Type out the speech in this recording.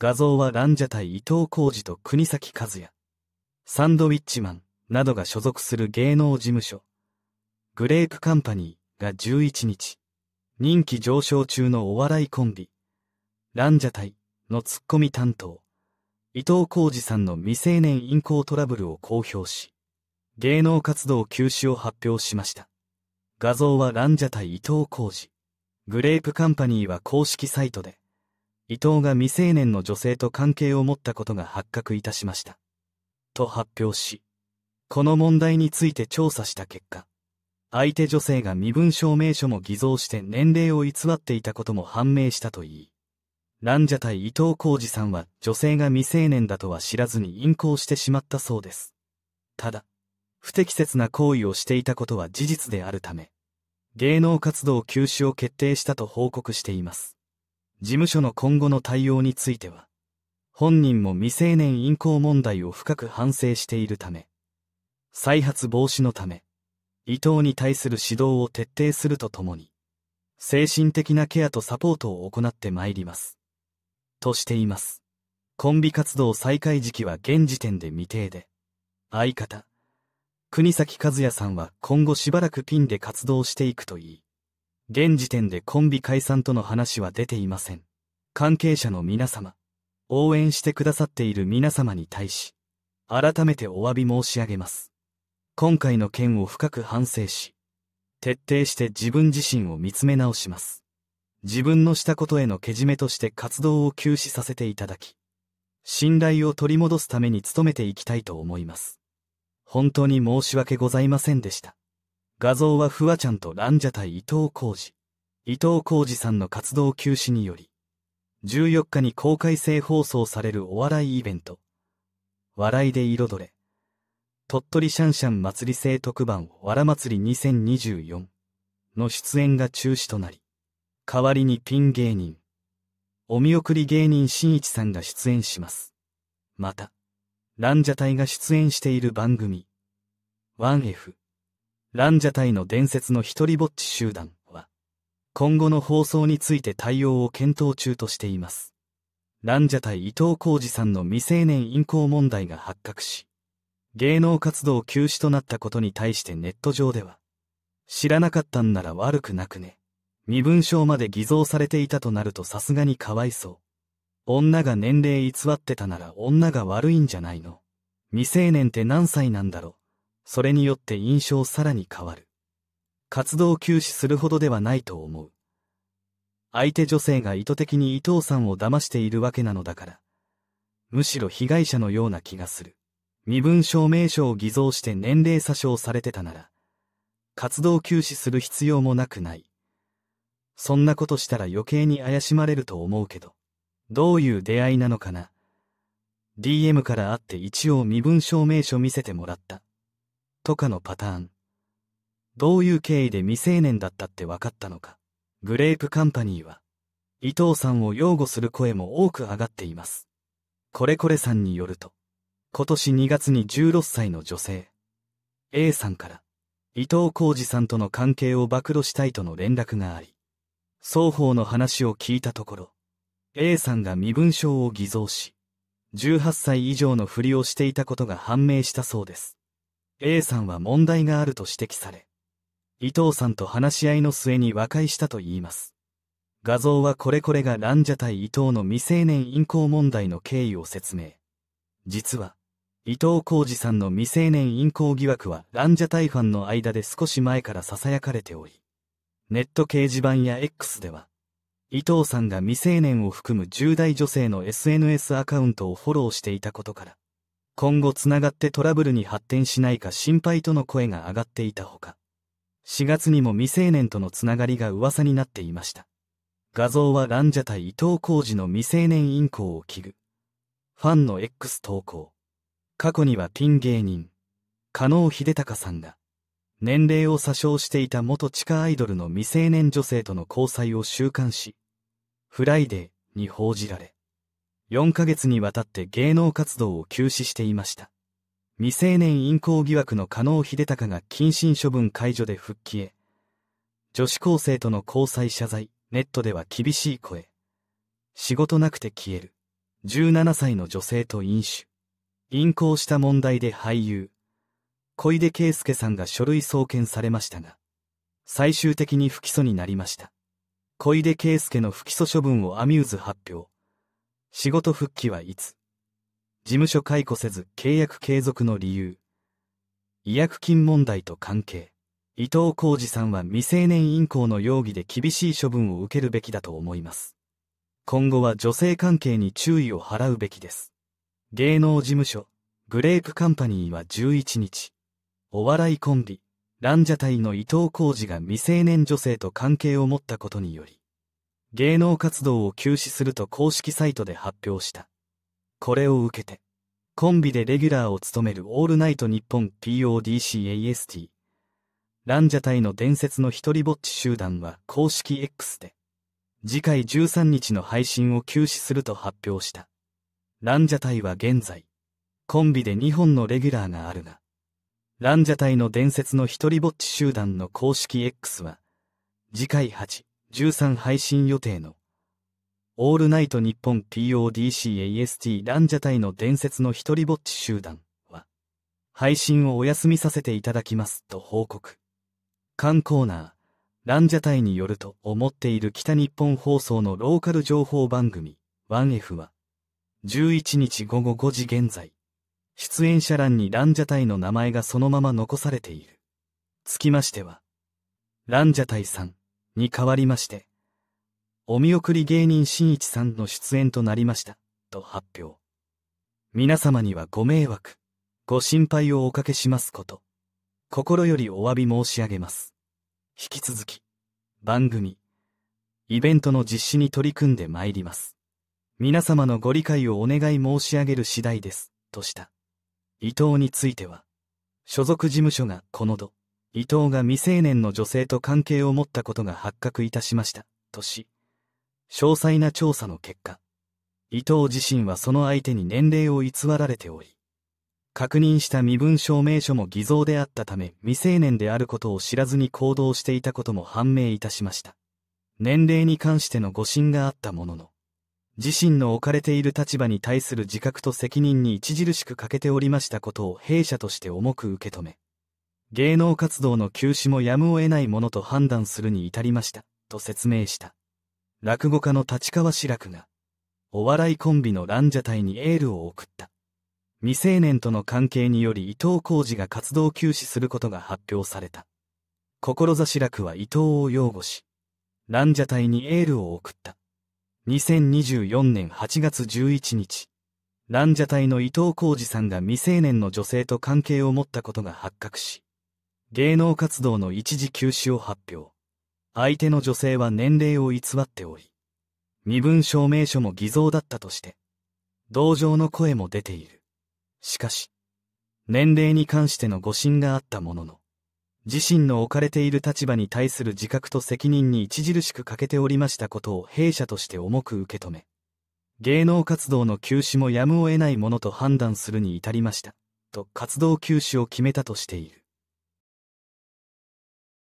画像はランジャタイ伊藤浩二と国崎和也、サンドウィッチマンなどが所属する芸能事務所、グレープカンパニーが11日、人気上昇中のお笑いコンビ、ランジャタイのツッコミ担当、伊藤浩二さんの未成年飲行トラブルを公表し、芸能活動休止を発表しました。画像はランジャタイ伊藤浩二。グレープカンパニーは公式サイトで、伊藤が未成年の女性と関係を持ったことが発覚いたしました。と発表し、この問題について調査した結果、相手女性が身分証明書も偽造して年齢を偽っていたことも判明したといい、ランジャタイ伊藤浩二さんは女性が未成年だとは知らずに隠行してしまったそうです。ただ、不適切な行為をしていたことは事実であるため、芸能活動休止を決定したと報告しています。事務所の今後の対応については、本人も未成年淫行問題を深く反省しているため、再発防止のため、伊藤に対する指導を徹底するとともに、精神的なケアとサポートを行ってまいります。としています。コンビ活動再開時期は現時点で未定で、相方、国崎和也さんは今後しばらくピンで活動していくといい、現時点でコンビ解散との話は出ていません。関係者の皆様、応援してくださっている皆様に対し、改めてお詫び申し上げます。今回の件を深く反省し、徹底して自分自身を見つめ直します。自分のしたことへのけじめとして活動を休止させていただき、信頼を取り戻すために努めていきたいと思います。本当に申し訳ございませんでした。画像はフワちゃんとランジャタイ伊藤浩二。伊藤浩二さんの活動休止により、14日に公開制放送されるお笑いイベント、笑いで彩れ、鳥取シャンシャン祭り制特番わら祭り2024の出演が中止となり、代わりにピン芸人、お見送り芸人新一さんが出演します。また、ランジャタイが出演している番組、1F ランジャタイの伝説の一人ぼっち集団は、今後の放送について対応を検討中としています。ランジャタイ伊藤浩二さんの未成年淫行問題が発覚し、芸能活動休止となったことに対してネット上では、知らなかったんなら悪くなくね。身分証まで偽造されていたとなるとさすがにかわいそう。女が年齢偽ってたなら女が悪いんじゃないの未成年って何歳なんだろう。それによって印象さらに変わる。活動休止するほどではないと思う。相手女性が意図的に伊藤さんを騙しているわけなのだから。むしろ被害者のような気がする。身分証明書を偽造して年齢詐称されてたなら、活動休止する必要もなくない。そんなことしたら余計に怪しまれると思うけど、どういう出会いなのかな。DM から会って一応身分証明書見せてもらった。とかのパターン。どういう経緯で未成年だったって分かったのか。グレープカンパニーは、伊藤さんを擁護する声も多く上がっています。これこれさんによると、今年2月に16歳の女性、A さんから、伊藤浩二さんとの関係を暴露したいとの連絡があり、双方の話を聞いたところ、A さんが身分証を偽造し、18歳以上のふりをしていたことが判明したそうです。A さんは問題があると指摘され、伊藤さんと話し合いの末に和解したと言います。画像はこれこれがランジャタイ伊藤の未成年淫行問題の経緯を説明。実は、伊藤浩二さんの未成年淫行疑惑はランジャタイファンの間で少し前から囁かれており、ネット掲示板や X では、伊藤さんが未成年を含む10代女性の SNS アカウントをフォローしていたことから、今後つながってトラブルに発展しないか心配との声が上がっていたほか、4月にも未成年とのつながりが噂になっていました。画像はランジャタ伊藤浩二の未成年インコを危惧。ファンの X 投稿。過去にはピン芸人、加納秀隆さんが、年齢を詐称していた元地下アイドルの未成年女性との交際を週刊誌、フライデーに報じられ、4ヶ月にわたって芸能活動を休止していました。未成年淫行疑惑の加納秀隆が謹慎処分解除で復帰へ。女子高生との交際謝罪、ネットでは厳しい声。仕事なくて消える。17歳の女性と飲酒。淫行した問題で俳優。小出圭介さんが書類送検されましたが、最終的に不起訴になりました。小出圭介の不起訴処分をアミューズ発表。仕事復帰はいつ事務所解雇せず契約継続の理由違約金問題と関係伊藤浩二さんは未成年引行の容疑で厳しい処分を受けるべきだと思います今後は女性関係に注意を払うべきです芸能事務所グレープカンパニーは11日お笑いコンビランジャタイの伊藤浩二が未成年女性と関係を持ったことにより芸能活動を休止すると公式サイトで発表した。これを受けて、コンビでレギュラーを務めるオールナイト日本 PODCAST、ランジャタイの伝説の一人ぼっち集団は公式 X で、次回13日の配信を休止すると発表した。ランジャタイは現在、コンビで2本のレギュラーがあるが、ランジャタイの伝説の一人ぼっち集団の公式 X は、次回8、13配信予定のオールナイト日本 PODCAST ランジャタイの伝説の一人ぼっち集団は配信をお休みさせていただきますと報告。缶コーナーランジャタイによると思っている北日本放送のローカル情報番組 1F は11日午後5時現在出演者欄にランジャタイの名前がそのまま残されている。つきましてはランジャタイさんに変わりまして、お見送り芸人新一さんの出演となりました、と発表。皆様にはご迷惑、ご心配をおかけしますこと、心よりお詫び申し上げます。引き続き、番組、イベントの実施に取り組んでまいります。皆様のご理解をお願い申し上げる次第です、とした。伊藤については、所属事務所がこの度、伊藤が未成年の女性と関係を持ったことが発覚いたしました、とし、詳細な調査の結果、伊藤自身はその相手に年齢を偽られており、確認した身分証明書も偽造であったため未成年であることを知らずに行動していたことも判明いたしました。年齢に関しての誤信があったものの、自身の置かれている立場に対する自覚と責任に著しく欠けておりましたことを弊社として重く受け止め、芸能活動の休止もやむを得ないものと判断するに至りました、と説明した。落語家の立川志らくが、お笑いコンビのランジャタイにエールを送った。未成年との関係により伊藤浩二が活動休止することが発表された。志楽は伊藤を擁護し、ランジャタイにエールを送った。2024年8月11日、ランジャタイの伊藤浩二さんが未成年の女性と関係を持ったことが発覚し、芸能活動の一時休止を発表。相手の女性は年齢を偽っており、身分証明書も偽造だったとして、同情の声も出ている。しかし、年齢に関しての誤信があったものの、自身の置かれている立場に対する自覚と責任に著しく欠けておりましたことを弊社として重く受け止め、芸能活動の休止もやむを得ないものと判断するに至りました、と活動休止を決めたとしている。